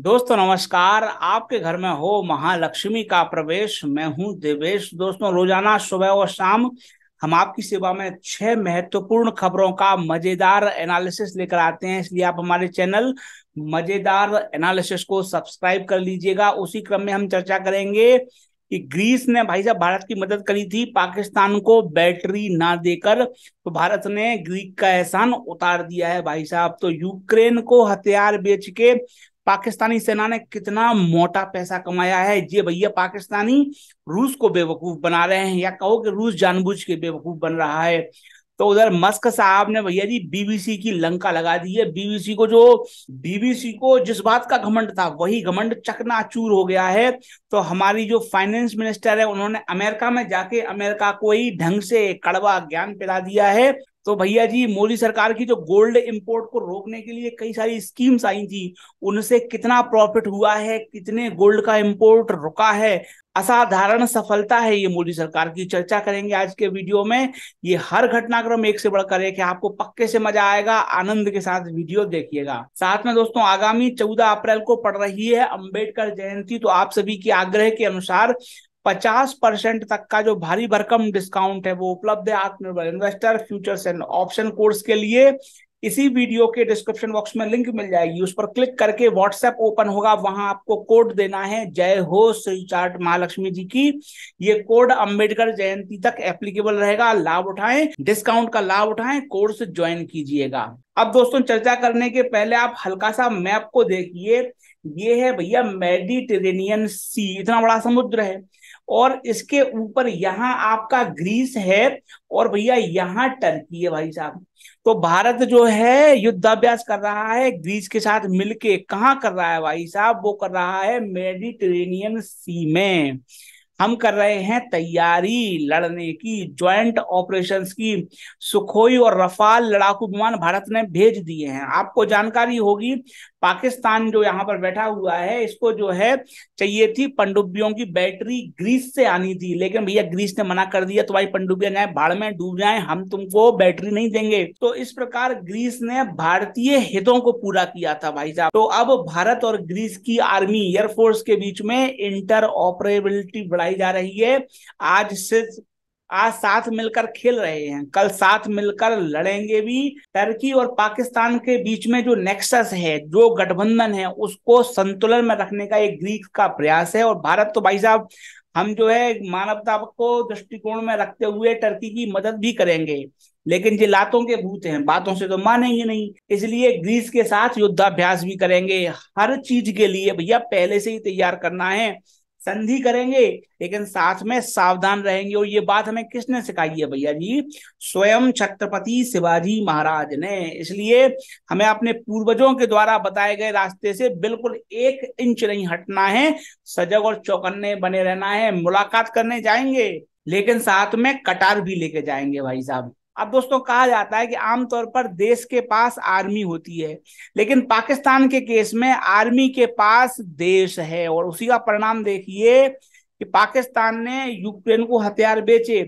दोस्तों नमस्कार आपके घर में हो महालक्ष्मी का प्रवेश मैं हूं देवेश दोस्तों रोजाना सुबह और शाम हम आपकी सेवा में छह महत्वपूर्ण खबरों का मजेदार एनालिसिस लेकर आते हैं इसलिए आप हमारे चैनल मजेदार एनालिसिस को सब्सक्राइब कर लीजिएगा उसी क्रम में हम चर्चा करेंगे कि ग्रीस ने भाई साहब भारत की मदद करी थी पाकिस्तान को बैटरी ना देकर तो भारत ने ग्रीक का एहसान उतार दिया है भाई साहब तो यूक्रेन को हथियार बेच के पाकिस्तानी सेना ने कितना मोटा पैसा कमाया है ये भैया पाकिस्तानी रूस को बेवकूफ बना रहे हैं या कहो कि रूस जानबूझ के बेवकूफ बन रहा है तो उधर मस्क साहब ने भैया जी बीबीसी की लंका लगा दी है बीबीसी को जो बीबीसी को जिस बात का घमंड था वही घमंड चकनाचूर हो गया है तो हमारी जो फाइनेंस मिनिस्टर है उन्होंने अमेरिका में जाके अमेरिका को ही ढंग से कड़वा ज्ञान पिला दिया है तो भैया जी मोदी सरकार की जो गोल्ड इंपोर्ट को रोकने के लिए कई सारी स्कीम्स आई थी उनसे कितना प्रॉफिट हुआ है कितने गोल्ड का इंपोर्ट रुका है असाधारण सफलता है ये मोदी सरकार की चर्चा करेंगे आज के वीडियो में ये हर घटनाक्रम एक से बढ़कर एक है आपको पक्के से मजा आएगा आनंद के साथ वीडियो देखिएगा साथ में दोस्तों आगामी 14 अप्रैल को पड़ रही है अंबेडकर जयंती तो आप सभी के आग्रह के अनुसार पचास परसेंट तक का जो भारी भरकम डिस्काउंट है वो उपलब्ध है Atmanirbhar investor futures and option course के लिए इसी वीडियो के डिस्क्रिप्शन बॉक्स में लिंक मिल जाएगी उस पर क्लिक करके व्हाट्सएप ओपन होगा वहां आपको कोड देना है जय हो श्री चार्ट महालक्ष्मी जी की ये कोड अंबेडकर जयंती तक एप्लीकेबल रहेगा लाभ उठाएं डिस्काउंट का लाभ उठाएं कोर्स ज्वाइन कीजिएगा अब दोस्तों चर्चा करने के पहले आप हल्का सा मैप को देखिए ये है भैया मेडिटेरेनियन सी इतना बड़ा समुद्र है और इसके ऊपर यहाँ आपका ग्रीस है और भैया यहाँ टर्की है भाई साहब तो भारत जो है युद्धाभ्यास कर रहा है ग्रीस के साथ मिलके कहाँ कर रहा है भाई साहब वो कर रहा है मेडिटेरेनियन सी में हम कर रहे हैं तैयारी लड़ने की ज्वाइंट ऑपरेशंस की सुखोई और रफाल लड़ाकू विमान भारत ने भेज दिए हैं आपको जानकारी होगी पाकिस्तान जो यहाँ पर बैठा हुआ है इसको जो है चाहिए थी पंडुबियों की बैटरी ग्रीस से आनी थी लेकिन भैया ग्रीस ने मना कर दिया तो भाई पंडुबिया जाए भाड़ में डूब जाए हम तुमको बैटरी नहीं देंगे तो इस प्रकार ग्रीस ने भारतीय हितों को पूरा किया था भाई साहब तो अब भारत और ग्रीस की आर्मी एयरफोर्स के बीच में इंटर ऑपरेबिलिटी बढ़ाई जा रही है आज से आज साथ मिलकर खेल रहे हैं कल साथ मिलकर लड़ेंगे भी टर्की और पाकिस्तान के बीच में जो नेक्सस है जो गठबंधन है उसको संतुलन में रखने का एक ग्रीक का प्रयास है और भारत तो भाई साहब हम जो है मानवता को दृष्टिकोण में रखते हुए टर्की की मदद भी करेंगे लेकिन ये लातों के भूत हैं बातों से तो मानेंगे नहीं इसलिए ग्रीस के साथ युद्धाभ्यास भी करेंगे हर चीज के लिए भैया पहले से ही तैयार करना है संधि करेंगे लेकिन साथ में सावधान रहेंगे और ये बात हमें किसने सिखाई है भैया जी स्वयं छत्रपति शिवाजी महाराज ने इसलिए हमें अपने पूर्वजों के द्वारा बताए गए रास्ते से बिल्कुल एक इंच नहीं हटना है सजग और चौकन्ने बने रहना है मुलाकात करने जाएंगे लेकिन साथ में कटार भी लेके जाएंगे भाई साहब अब दोस्तों कहा जाता है कि आमतौर पर देश के पास आर्मी होती है लेकिन पाकिस्तान के केस में आर्मी के पास देश है और उसी का परिणाम देखिए कि पाकिस्तान ने यूक्रेन को हथियार बेचे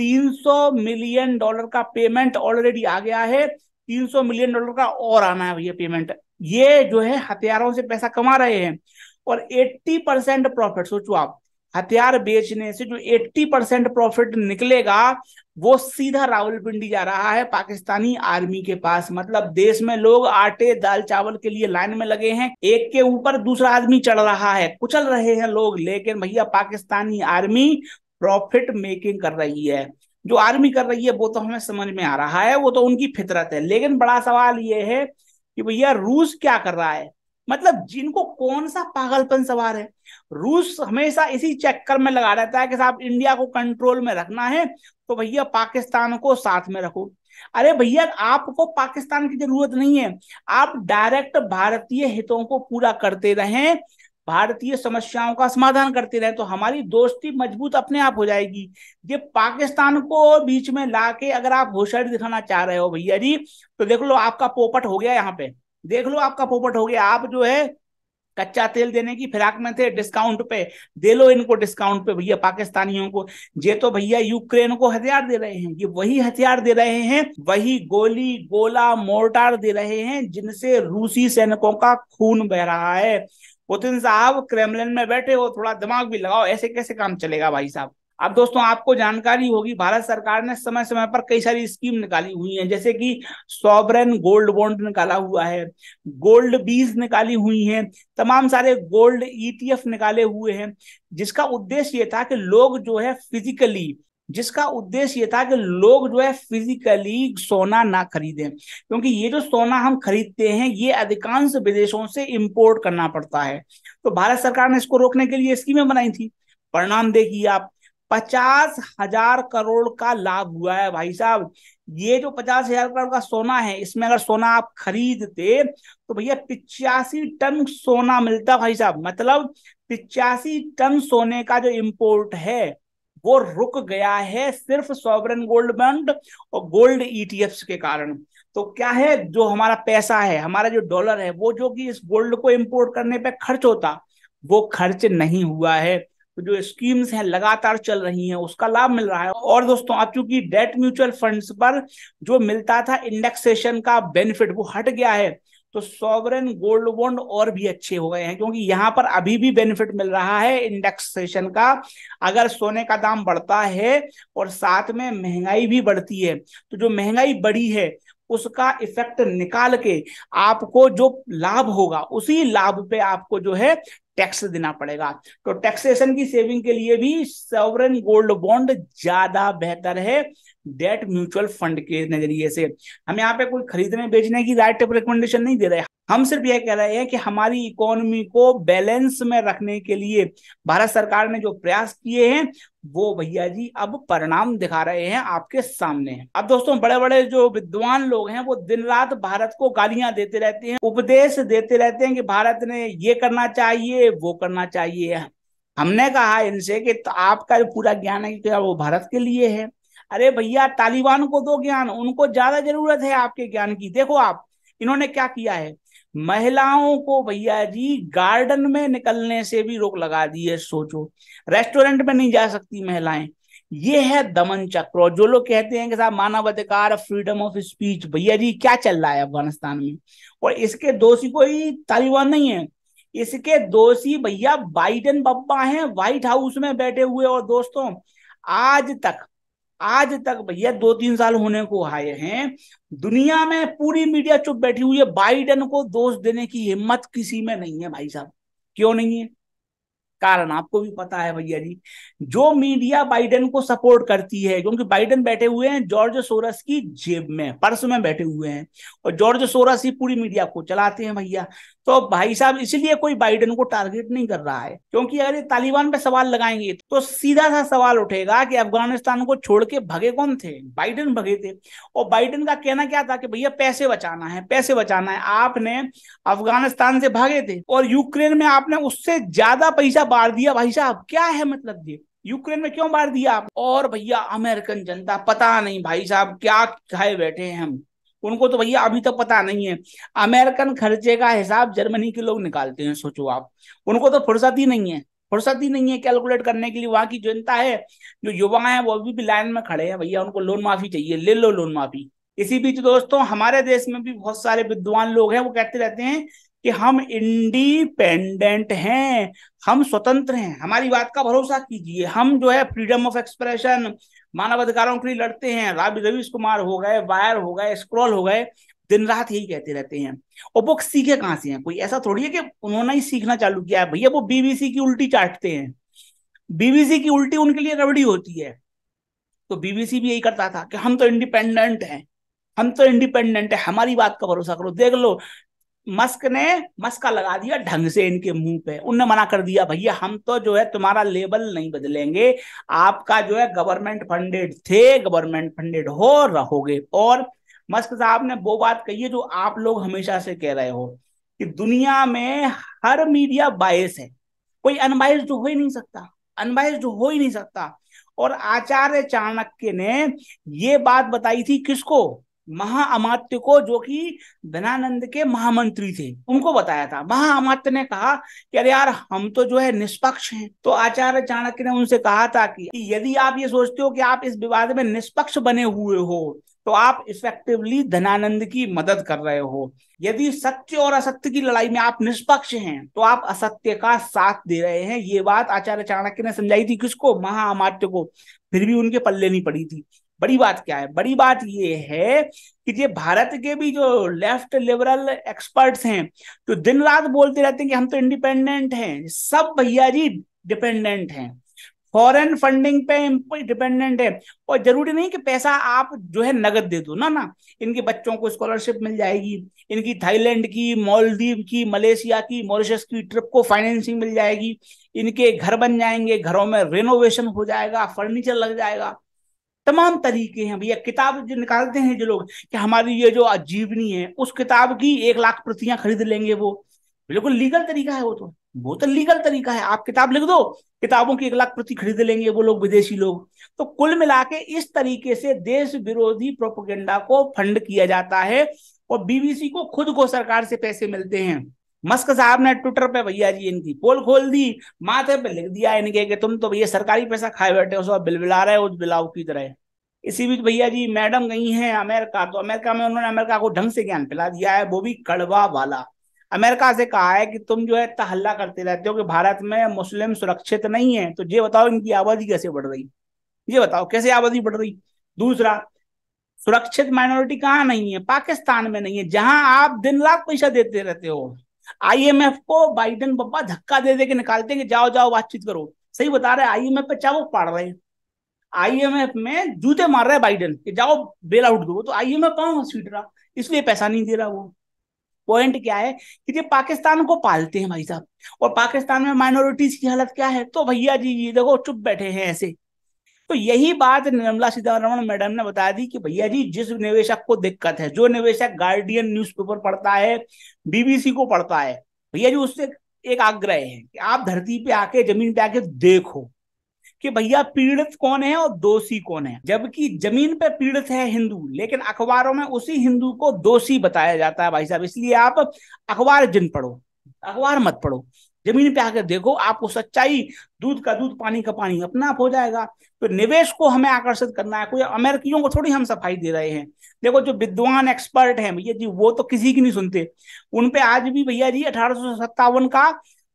300 मिलियन डॉलर का पेमेंट ऑलरेडी आ गया है 300 मिलियन डॉलर का और आना है भैया पेमेंट ये जो है हथियारों से पैसा कमा रहे हैं और 80 परसेंट प्रॉफिट सोचो आप हथियार बेचने से जो 80 परसेंट प्रॉफिट निकलेगा वो सीधा रावलपिंडी जा रहा है पाकिस्तानी आर्मी के पास मतलब देश में लोग आटे दाल चावल के लिए लाइन में लगे हैं एक के ऊपर दूसरा आदमी चढ़ रहा है कुचल रहे हैं लोग लेकिन भैया पाकिस्तानी आर्मी प्रॉफिट मेकिंग कर रही है जो आर्मी कर रही है वो तो हमें समझ में आ रहा है वो तो उनकी फितरत है लेकिन बड़ा सवाल ये है कि भैया रूस क्या कर रहा है मतलब जिनको कौन सा पागलपन सवार है रूस हमेशा इसी चक्कर में लगा रहता है कि साहब इंडिया को कंट्रोल में रखना है तो भैया पाकिस्तान को साथ में रखो अरे भैया आपको पाकिस्तान की जरूरत नहीं है आप डायरेक्ट भारतीय हितों को पूरा करते रहें भारतीय समस्याओं का समाधान करते रहे तो हमारी दोस्ती मजबूत अपने आप हो जाएगी ये पाकिस्तान को बीच में लाके अगर आप होशियारी दिखाना चाह रहे हो भैया जी तो देख लो आपका पोपट हो गया यहाँ पे देख लो आपका पोपट हो गया आप जो है कच्चा तेल देने की फिराक में थे डिस्काउंट पे दे लो इनको डिस्काउंट पे भैया पाकिस्तानियों को ये तो भैया यूक्रेन को हथियार दे रहे हैं ये वही हथियार दे रहे हैं वही गोली गोला मोर्टार दे रहे हैं जिनसे रूसी सैनिकों का खून बह रहा है पुतिन साहब क्रेमलिन में बैठे हो थोड़ा दिमाग भी लगाओ ऐसे कैसे काम चलेगा भाई साहब अब दोस्तों आपको जानकारी होगी भारत सरकार ने समय समय पर कई सारी स्कीम निकाली हुई हैं जैसे कि सॉबरन गोल्ड बॉन्ड निकाला हुआ है गोल्ड बीज निकाली हुई हैं तमाम सारे गोल्ड ईटीएफ e निकाले हुए हैं जिसका उद्देश्य ये था कि लोग जो है फिजिकली जिसका उद्देश्य ये था कि लोग जो है फिजिकली सोना ना खरीदें क्योंकि ये जो सोना हम खरीदते हैं ये अधिकांश विदेशों से इंपोर्ट करना पड़ता है तो भारत सरकार ने इसको रोकने के लिए स्कीमें बनाई थी परिणाम देखिए आप पचास हजार करोड़ का लाभ हुआ है भाई साहब ये जो पचास हजार करोड़ का सोना है इसमें अगर सोना आप खरीदते तो भैया पिचासी टन सोना मिलता भाई साहब मतलब पिचासी टन सोने का जो इम्पोर्ट है वो रुक गया है सिर्फ सॉवरन गोल्ड बॉन्ड और गोल्ड ईटीएफ्स e के कारण तो क्या है जो हमारा पैसा है हमारा जो डॉलर है वो जो कि इस गोल्ड को इम्पोर्ट करने पे खर्च होता वो खर्च नहीं हुआ है तो जो स्कीम्स हैं लगातार चल रही हैं उसका लाभ मिल रहा है और दोस्तों अब चूंकि डेट म्यूचुअल फंड्स पर जो मिलता था इंडेक्सेशन का बेनिफिट वो हट गया है तो सॉवरन गोल्ड बॉन्ड और भी अच्छे हो गए हैं क्योंकि यहाँ पर अभी भी बेनिफिट मिल रहा है इंडेक्सेशन का अगर सोने का दाम बढ़ता है और साथ में महंगाई भी बढ़ती है तो जो महंगाई बढ़ी है उसका इफेक्ट निकाल के आपको जो लाभ होगा उसी लाभ पे आपको जो है टैक्स देना पड़ेगा तो टैक्सेशन की सेविंग के लिए भी सॉवरन गोल्ड बॉन्ड ज्यादा बेहतर है डेट म्यूचुअल फंड के नजरिए से हम यहाँ पे कोई खरीदने बेचने की राइट रिकमेंडेशन नहीं दे रहे हम सिर्फ यह कह रहे हैं कि हमारी इकोनॉमी को बैलेंस में रखने के लिए भारत सरकार ने जो प्रयास किए हैं वो भैया जी अब परिणाम दिखा रहे हैं आपके सामने अब दोस्तों बड़े बड़े जो विद्वान लोग हैं वो दिन रात भारत को गालियां देते रहते हैं उपदेश देते रहते हैं कि भारत ने ये करना चाहिए वो करना चाहिए हमने कहा इनसे कि तो आपका जो पूरा ज्ञान है क्या वो भारत के लिए है अरे भैया तालिबान को दो ज्ञान उनको ज्यादा जरूरत है आपके ज्ञान की देखो आप इन्होंने क्या किया है महिलाओं को भैया जी गार्डन में निकलने से भी रोक लगा दी है सोचो रेस्टोरेंट में नहीं जा सकती महिलाएं ये है दमन चक्र और जो लोग कहते हैं कि साहब मानवाधिकार फ्रीडम ऑफ स्पीच भैया जी क्या चल रहा है अफगानिस्तान में और इसके दोषी कोई तालिबान नहीं है इसके दोषी भैया बाइडन बब्बा हैं व्हाइट हाउस में बैठे हुए और दोस्तों आज तक आज तक भैया दो तीन साल होने को आए हैं दुनिया में पूरी मीडिया चुप बैठी हुई है बाइडन को दोष देने की हिम्मत किसी में नहीं है भाई साहब क्यों नहीं है कारण आपको भी पता है भैया जी जो मीडिया बाइडन को सपोर्ट करती है क्योंकि बाइडन बैठे हुए हैं जॉर्ज सोरस की जेब में पर्स में बैठे हुए हैं और जॉर्ज सोरस ही पूरी मीडिया को चलाते हैं भैया तो भाई साहब इसलिए कोई बाइडन को टारगेट नहीं कर रहा है क्योंकि अगर ये तालिबान पे सवाल लगाएंगे तो सीधा सा सवाल उठेगा कि अफगानिस्तान को छोड़ के भगे कौन थे बाइडन भगे थे और बाइडन का कहना क्या था कि भैया पैसे बचाना है पैसे बचाना है आपने अफगानिस्तान से भागे थे और यूक्रेन में आपने उससे ज्यादा पैसा बार दिया भाई साहब क्या है मतलब ये यूक्रेन में क्यों बार दिया आप और भैया अमेरिकन जनता पता नहीं भाई साहब क्या खाए बैठे हैं हम उनको तो भैया अभी तक पता नहीं है अमेरिकन खर्चे का हिसाब जर्मनी के लोग निकालते हैं सोचो आप उनको तो फुर्सत ही नहीं है फुर्सत ही नहीं है कैलकुलेट करने के लिए वहां की जनता है जो युवा है वो अभी भी लाइन में खड़े हैं भैया उनको लोन माफी चाहिए ले लो लोन माफी इसी बीच दोस्तों हमारे देश में भी बहुत सारे विद्वान लोग हैं वो कहते रहते हैं कि हम इंडिपेंडेंट हैं हम स्वतंत्र हैं हमारी बात का भरोसा कीजिए हम जो है फ्रीडम ऑफ एक्सप्रेशन मानवाधिकारों के लिए लड़ते हैं राबी रवीश कुमार हो गए वायर हो गए स्क्रॉल हो गए दिन रात यही कहते रहते हैं और वो सीखे कहाँ से हैं कोई ऐसा थोड़ी है कि उन्होंने ही सीखना चालू किया है भैया वो बीबीसी की उल्टी चाटते हैं बीबीसी की उल्टी उनके लिए रबड़ी होती है तो बीबीसी भी यही करता था कि हम तो इंडिपेंडेंट हैं हम तो इंडिपेंडेंट है हमारी बात का भरोसा करो देख लो मस्क ने मस्का लगा दिया ढंग से इनके मुंह पे उनने मना कर दिया भैया हम तो जो है तुम्हारा लेबल नहीं बदलेंगे आपका जो है गवर्नमेंट फंडेड थे गवर्नमेंट फंडेड हो रहोगे और मस्क साहब ने वो बात कही है जो आप लोग हमेशा से कह रहे हो कि दुनिया में हर मीडिया बायस है कोई अनबायस्ड हो ही नहीं सकता अनबायस्ड हो ही नहीं सकता और आचार्य चाणक्य ने ये बात बताई थी किसको महाअमात्य को जो कि धनानंद के महामंत्री थे उनको बताया था महाअमात्य ने कहा कि अरे यार हम तो जो है निष्पक्ष हैं तो आचार्य चाणक्य ने उनसे कहा था कि यदि आप ये सोचते हो कि आप इस विवाद में निष्पक्ष बने हुए हो तो आप इफेक्टिवली धनानंद की मदद कर रहे हो यदि सत्य और असत्य की लड़ाई में आप निष्पक्ष हैं तो आप असत्य का साथ दे रहे हैं ये बात आचार्य चाणक्य ने समझाई थी किसको महाअमात्य को फिर भी उनके पल्ले नहीं पड़ी थी बड़ी बात क्या है बड़ी बात ये है कि ये भारत के भी जो लेफ्ट लिबरल एक्सपर्ट्स हैं जो दिन रात बोलते रहते हैं कि हम तो इंडिपेंडेंट हैं सब भैया जी डिपेंडेंट हैं फॉरेन फंडिंग पे डिपेंडेंट है और जरूरी नहीं कि पैसा आप जो है नगद दे दो ना ना इनके बच्चों को स्कॉलरशिप मिल जाएगी इनकी थाईलैंड की मालदीव की मलेशिया की मॉरिशस की ट्रिप को फाइनेंसिंग मिल जाएगी इनके घर बन जाएंगे घरों में रेनोवेशन हो जाएगा फर्नीचर लग जाएगा तमाम तरीके हैं भैया किताब जो निकालते हैं जो लोग कि हमारी ये जो आजीवनी है उस किताब की एक लाख प्रतियां खरीद लेंगे वो बिल्कुल लीगल तरीका है वो तो वो तो लीगल तरीका है आप किताब लिख दो किताबों की एक लाख प्रति खरीद लेंगे वो लोग विदेशी लोग तो कुल मिला के इस तरीके से देश विरोधी प्रोपोगेंडा को फंड किया जाता है और बीबीसी को खुद को सरकार से पैसे मिलते हैं मस्क साहब ने ट्विटर पे भैया जी इनकी पोल खोल दी माथे पे लिख दिया इनके कि तुम तो भैया सरकारी पैसा खाए बैठे हो सब बिलबिला रहे हो उस बिलाव की तरह इसी बीच भैया जी मैडम गई हैं अमेरिका तो अमेरिका में उन्होंने अमेरिका को ढंग से ज्ञान पिला दिया है वो भी कड़वा वाला अमेरिका से कहा है कि तुम जो है तहल्ला करते रहते हो कि भारत में मुस्लिम सुरक्षित नहीं है तो ये बताओ इनकी आबादी कैसे बढ़ रही ये बताओ कैसे आबादी बढ़ रही दूसरा सुरक्षित माइनॉरिटी कहाँ नहीं है पाकिस्तान में नहीं है जहां आप दिन रात पैसा देते रहते हो आईएमएफ को बाइडन पप्पा धक्का दे दे के निकालते हैं कि जाओ जाओ बातचीत करो सही बता रहे आईएमएफ पे चाहो पाड़ रहे हैं एफ में जूते मार रहे बाइडन बाइडेन कि जाओ बेल आउट दो तो आईएमएफ पाओ स्वीट रहा इसलिए पैसा नहीं दे रहा वो पॉइंट क्या है कि ये पाकिस्तान को पालते हैं भाई साहब और पाकिस्तान में माइनॉरिटीज की हालत क्या है तो भैया जी ये देखो चुप बैठे हैं ऐसे तो यही बात निर्मला सीतारमण मैडम ने बता दी कि भैया जी जिस निवेशक को दिक्कत है जो निवेशक गार्डियन न्यूज़पेपर पढ़ता है बीबीसी को पढ़ता है भैया जी उससे एक आग्रह है कि आप धरती पे आके जमीन पे आके देखो कि भैया पीड़ित कौन है और दोषी कौन है जबकि जमीन पे पीड़ित है हिंदू लेकिन अखबारों में उसी हिंदू को दोषी बताया जाता है भाई साहब इसलिए आप अखबार जिन पढ़ो अखबार मत पढ़ो जमीन पे आकर देखो आपको सच्चाई दूध का दूध पानी का पानी अपना आप हो जाएगा तो निवेश को हमें आकर्षित करना है कोई अमेरिकियों को थोड़ी हम सफाई दे रहे हैं देखो जो विद्वान एक्सपर्ट हैं भैया जी वो तो किसी की नहीं सुनते उनपे आज भी भैया जी अठारह का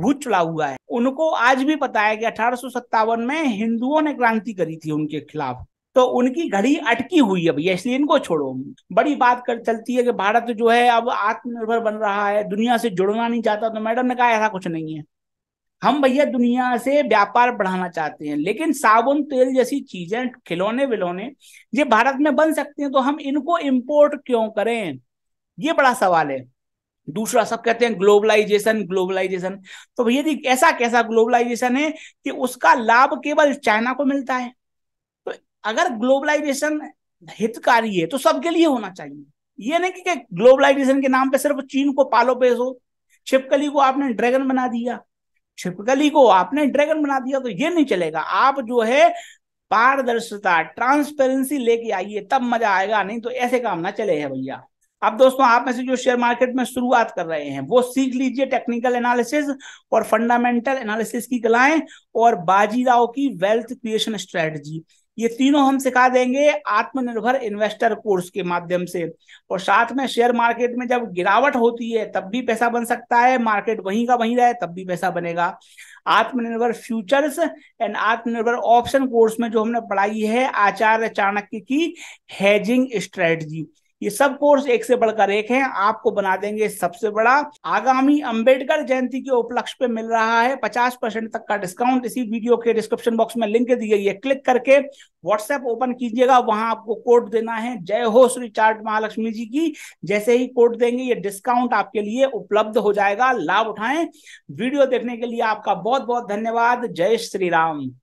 भूत चढ़ा हुआ है उनको आज भी पता है कि अठारह में हिंदुओं ने क्रांति करी थी उनके खिलाफ तो उनकी घड़ी अटकी हुई है भैया इसलिए इनको छोड़ो बड़ी बात कर चलती है कि भारत जो है अब आत्मनिर्भर बन रहा है दुनिया से जुड़ना नहीं चाहता तो मैडम ने कहा ऐसा कुछ नहीं है हम भैया दुनिया से व्यापार बढ़ाना चाहते हैं लेकिन साबुन तेल जैसी चीजें खिलौने विलौने ये भारत में बन सकते हैं तो हम इनको इम्पोर्ट क्यों करें ये बड़ा सवाल है दूसरा सब कहते हैं ग्लोबलाइजेशन ग्लोबलाइजेशन तो भैया जी ऐसा कैसा ग्लोबलाइजेशन है कि उसका लाभ केवल चाइना को मिलता है अगर ग्लोबलाइजेशन हितकारी है तो सबके लिए होना चाहिए ये नहीं कि, कि ग्लोबलाइजेशन के नाम पे सिर्फ चीन को पालो पेश हो छिपकली को आपने ड्रैगन बना दिया छिपकली को आपने ड्रैगन बना दिया तो ये नहीं चलेगा आप जो है पारदर्शिता ट्रांसपेरेंसी लेके आइए तब मजा आएगा नहीं तो ऐसे काम ना चले है भैया अब दोस्तों आप में से जो शेयर मार्केट में शुरुआत कर रहे हैं वो सीख लीजिए टेक्निकल एनालिसिस और फंडामेंटल एनालिसिस की कलाएं और बाजीराव की वेल्थ क्रिएशन स्ट्रेटजी ये तीनों हम सिखा देंगे आत्मनिर्भर इन्वेस्टर कोर्स के माध्यम से और साथ में शेयर मार्केट में जब गिरावट होती है तब भी पैसा बन सकता है मार्केट वहीं का वहीं रहे तब भी पैसा बनेगा Atmanirbhar futures and Atmanirbhar option course में जो हमने पढ़ाई है आचार्य चाणक्य की हेजिंग स्ट्रेटजी ये सब कोर्स एक से बढ़कर एक है आपको बना देंगे सबसे बड़ा आगामी अंबेडकर जयंती के उपलक्ष्य पे मिल रहा है पचास परसेंट तक का डिस्काउंट इसी वीडियो के डिस्क्रिप्शन बॉक्स में लिंक दी गई है क्लिक करके व्हाट्सएप ओपन कीजिएगा वहां आपको कोड देना है जय हो श्री चार्ट महालक्ष्मी जी की जैसे ही कोड देंगे ये डिस्काउंट आपके लिए उपलब्ध हो जाएगा लाभ उठाएं वीडियो देखने के लिए आपका बहुत बहुत धन्यवाद जय श्री राम